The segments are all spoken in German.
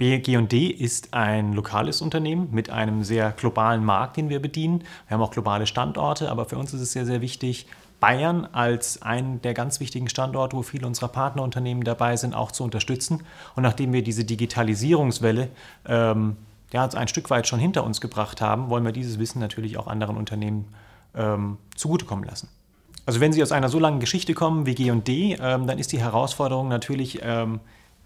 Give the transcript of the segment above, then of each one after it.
BG&D ist ein lokales Unternehmen mit einem sehr globalen Markt, den wir bedienen. Wir haben auch globale Standorte, aber für uns ist es sehr, sehr wichtig, Bayern als einen der ganz wichtigen Standorte, wo viele unserer Partnerunternehmen dabei sind, auch zu unterstützen. Und nachdem wir diese Digitalisierungswelle ähm, ja, ein Stück weit schon hinter uns gebracht haben, wollen wir dieses Wissen natürlich auch anderen Unternehmen ähm, zugutekommen lassen. Also wenn Sie aus einer so langen Geschichte kommen wie G&D, ähm, dann ist die Herausforderung natürlich ähm,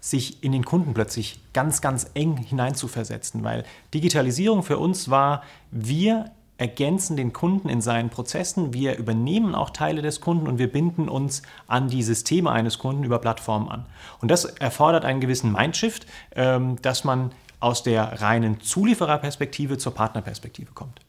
sich in den Kunden plötzlich ganz, ganz eng hineinzuversetzen, weil Digitalisierung für uns war, wir ergänzen den Kunden in seinen Prozessen, wir übernehmen auch Teile des Kunden und wir binden uns an die Systeme eines Kunden über Plattformen an. Und das erfordert einen gewissen Mindshift, ähm, dass man aus der reinen Zuliefererperspektive zur Partnerperspektive kommt.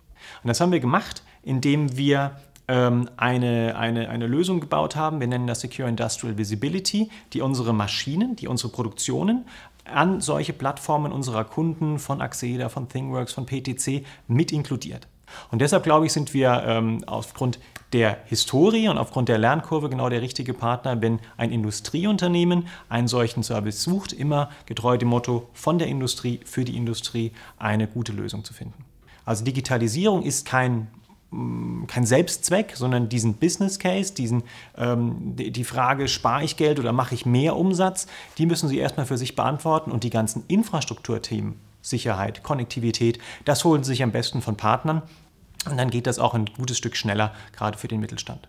Und das haben wir gemacht, indem wir ähm, eine, eine, eine Lösung gebaut haben. Wir nennen das Secure Industrial Visibility, die unsere Maschinen, die unsere Produktionen an solche Plattformen unserer Kunden von Axeda, von ThingWorks, von PTC mit inkludiert. Und deshalb glaube ich, sind wir ähm, aufgrund der Historie und aufgrund der Lernkurve genau der richtige Partner, wenn ein Industrieunternehmen einen solchen Service sucht, immer getreu dem Motto von der Industrie für die Industrie eine gute Lösung zu finden. Also Digitalisierung ist kein Mm, kein Selbstzweck, sondern diesen Business Case, diesen, ähm, die Frage, spare ich Geld oder mache ich mehr Umsatz, die müssen sie erstmal für sich beantworten und die ganzen Infrastrukturthemen, Sicherheit, Konnektivität, das holen sie sich am besten von Partnern und dann geht das auch ein gutes Stück schneller, gerade für den Mittelstand.